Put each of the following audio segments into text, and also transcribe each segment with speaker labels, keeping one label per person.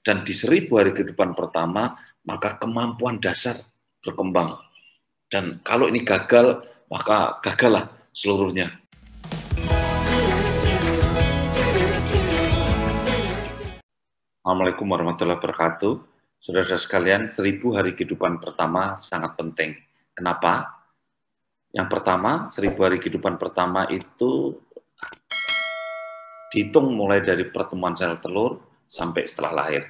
Speaker 1: Dan di seribu hari kehidupan pertama, maka kemampuan dasar berkembang. Dan kalau ini gagal, maka gagallah seluruhnya. Assalamualaikum warahmatullahi wabarakatuh. Saudara saudara sekalian, seribu hari kehidupan pertama sangat penting. Kenapa? Yang pertama, seribu hari kehidupan pertama itu dihitung mulai dari pertemuan sel telur, sampai setelah lahir.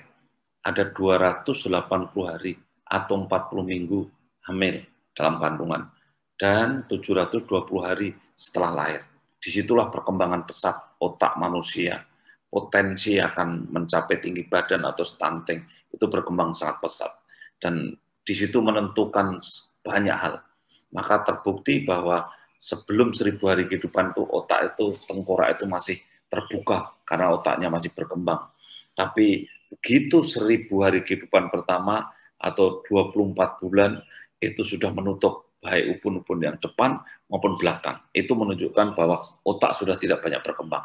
Speaker 1: Ada 280 hari atau 40 minggu hamil dalam kandungan dan 720 hari setelah lahir. Disitulah perkembangan pesat otak manusia, potensi akan mencapai tinggi badan atau stunting itu berkembang sangat pesat dan di situ menentukan banyak hal. Maka terbukti bahwa sebelum seribu hari kehidupan itu otak itu tengkorak itu masih terbuka karena otaknya masih berkembang tapi begitu seribu hari kehidupan pertama atau 24 bulan itu sudah menutup baik upun-upun yang depan maupun belakang. Itu menunjukkan bahwa otak sudah tidak banyak berkembang.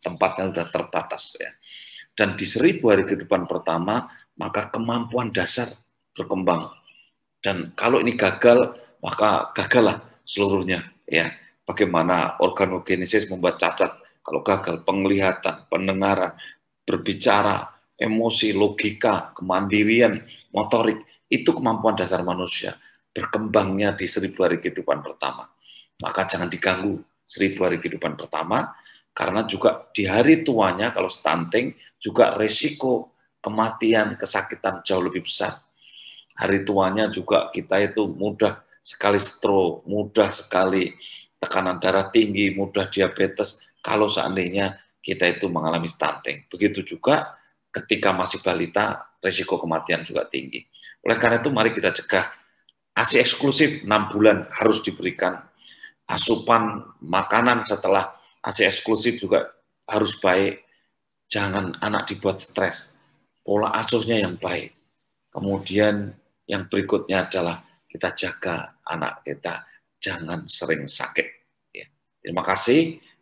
Speaker 1: Tempatnya sudah terbatas. ya. Dan di seribu hari kehidupan pertama, maka kemampuan dasar berkembang. Dan kalau ini gagal, maka gagallah seluruhnya. ya Bagaimana organogenesis membuat cacat, kalau gagal penglihatan, pendengaran, berbicara, emosi, logika, kemandirian, motorik, itu kemampuan dasar manusia. Berkembangnya di seribu hari kehidupan pertama. Maka jangan diganggu seribu hari kehidupan pertama, karena juga di hari tuanya kalau stunting juga resiko kematian, kesakitan jauh lebih besar. Hari tuanya juga kita itu mudah sekali stroke, mudah sekali tekanan darah tinggi, mudah diabetes, kalau seandainya kita itu mengalami stunting. Begitu juga ketika masih balita, risiko kematian juga tinggi. Oleh karena itu, mari kita cegah ASI eksklusif 6 bulan harus diberikan asupan makanan setelah ASI eksklusif juga harus baik. Jangan anak dibuat stres. Pola asuhnya yang baik. Kemudian yang berikutnya adalah kita jaga anak kita jangan sering sakit. Ya. Terima kasih.